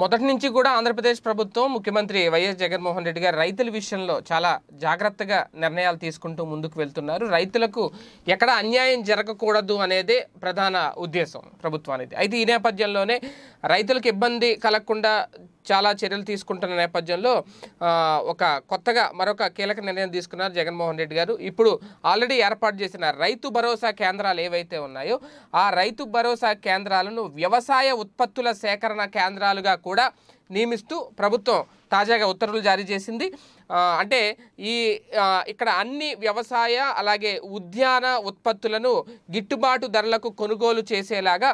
మొదటి నుంచి కూడా ఆంధ్రప్రదేశ్ ప్రభుత్వం ముఖ్యమంత్రి వైఎస్ జగన్మోహన్ రెడ్డి గారు రైతుల విషయంలో చాలా జాగ్రత్తగా నిర్ణయాలు తీసుకుంటూ ముందుకు వెళ్తున్నారు రైతులకు ఎక్కడ అన్యాయం జరగకూడదు అనేది ప్రధాన ఉద్దేశం ప్రభుత్వానికి అయితే ఈ నేపథ్యంలోనే రైతులకు ఇబ్బంది కలగకుండా చాలా చర్యలు తీసుకుంటున్న నేపథ్యంలో ఒక కొత్తగా మరొక కీలక నిర్ణయం తీసుకున్నారు జగన్మోహన్ రెడ్డి గారు ఇప్పుడు ఆల్రెడీ ఏర్పాటు చేసిన రైతు భరోసా కేంద్రాలు ఏవైతే ఉన్నాయో ఆ రైతు భరోసా కేంద్రాలను వ్యవసాయ ఉత్పత్తుల సేకరణ కేంద్రాలుగా కూడా నియమిస్తూ ప్రభుత్వం తాజాగా ఉత్తర్వులు జారీ చేసింది అంటే ఈ ఇక్కడ అన్ని వ్యవసాయ అలాగే ఉద్యాన ఉత్పత్తులను గిట్టుబాటు ధరలకు కొనుగోలు చేసేలాగా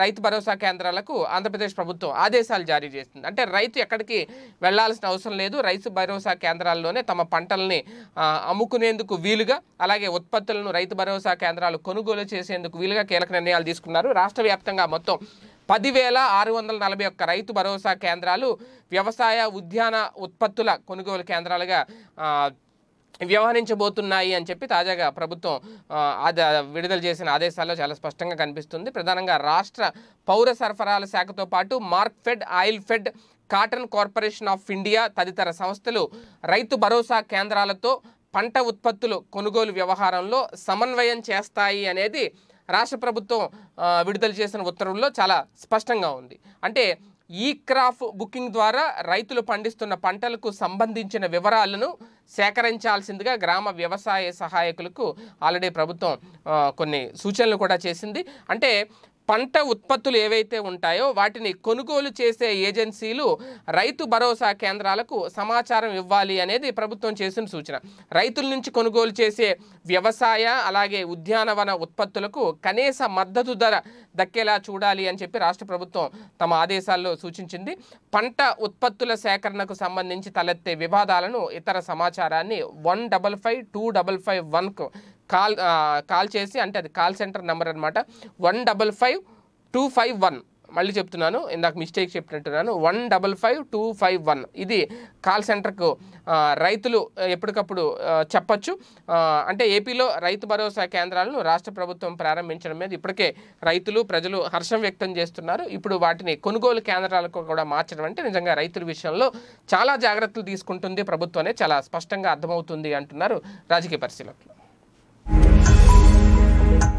రైతు భరోసా కేంద్రాలకు ఆంధ్రప్రదేశ్ ప్రభుత్వం ఆదేశాలు జారీ చేస్తుంది అంటే రైతు ఎక్కడికి వెళ్లాల్సిన అవసరం లేదు రైతు భరోసా కేంద్రాల్లోనే తమ పంటల్ని అమ్ముకునేందుకు వీలుగా అలాగే ఉత్పత్తులను రైతు భరోసా కేంద్రాలు కొనుగోలు చేసేందుకు వీలుగా కీలక నిర్ణయాలు తీసుకున్నారు రాష్ట్ర వ్యాప్తంగా మొత్తం పదివేల ఆరు వందల నలభై ఒక్క రైతు భరోసా కేంద్రాలు వ్యవసాయ ఉద్యాన ఉత్పత్తుల కొనుగోలు కేంద్రాలుగా వ్యవహరించబోతున్నాయి అని చెప్పి తాజాగా ప్రభుత్వం విడుదల చేసిన ఆదేశాల్లో చాలా స్పష్టంగా కనిపిస్తుంది ప్రధానంగా రాష్ట్ర పౌర సరఫరాల శాఖతో పాటు Markfed Oilfed cotton corporation of India తదితర సంస్థలు రైతు భరోసా కేంద్రాలతో పంట ఉత్పత్తులు కొనుగోలు వ్యవహారంలో సమన్వయం చేస్తాయి అనేది రాష్ట్ర ప్రభుత్వం విడుదల చేసిన ఉత్తర్వుల్లో చాలా స్పష్టంగా ఉంది అంటే ఈ క్రాఫ్ బుకింగ్ ద్వారా రైతులు పండిస్తున్న పంటలకు సంబంధించిన వివరాలను సేకరించాల్సిందిగా గ్రామ వ్యవసాయ సహాయకులకు ఆల్రెడీ ప్రభుత్వం కొన్ని సూచనలు కూడా చేసింది అంటే పంట ఉత్పత్తులు ఏవైతే ఉంటాయో వాటిని కొనుగోలు చేసే ఏజెన్సీలు రైతు భరోసా కేంద్రాలకు సమాచారం ఇవ్వాలి అనేది ప్రభుత్వం చేసిన సూచన రైతుల నుంచి కొనుగోలు చేసే వ్యవసాయ అలాగే ఉద్యానవన ఉత్పత్తులకు కనీస మద్దతు ధర దక్కేలా చూడాలి అని చెప్పి రాష్ట్ర ప్రభుత్వం తమ ఆదేశాల్లో సూచించింది పంట ఉత్పత్తుల సేకరణకు సంబంధించి తలెత్తే వివాదాలను ఇతర సమాచారాన్ని one double five two double five వన్కు కాల్ కాల్ చేసి అంటే అది కాల్ సెంటర్ నెంబర్ అనమాట one double five two five one మళ్ళీ చెప్తున్నాను ఇందాక మిస్టేక్ చెప్పినట్టున్నాను one double five two five one ఇది కాల్ సెంటర్కు రైతులు ఎప్పటికప్పుడు చెప్పచ్చు అంటే ఏపీలో రైతు భరోసా కేంద్రాలను రాష్ట్ర ప్రభుత్వం ప్రారంభించడం మీద ఇప్పటికే రైతులు ప్రజలు హర్షం వ్యక్తం చేస్తున్నారు ఇప్పుడు వాటిని కొనుగోలు కేంద్రాలకు కూడా మార్చడం అంటే నిజంగా రైతుల విషయంలో చాలా జాగ్రత్తలు తీసుకుంటుంది ప్రభుత్వం చాలా స్పష్టంగా అర్థమవుతుంది అంటున్నారు రాజకీయ పరిశీలకులు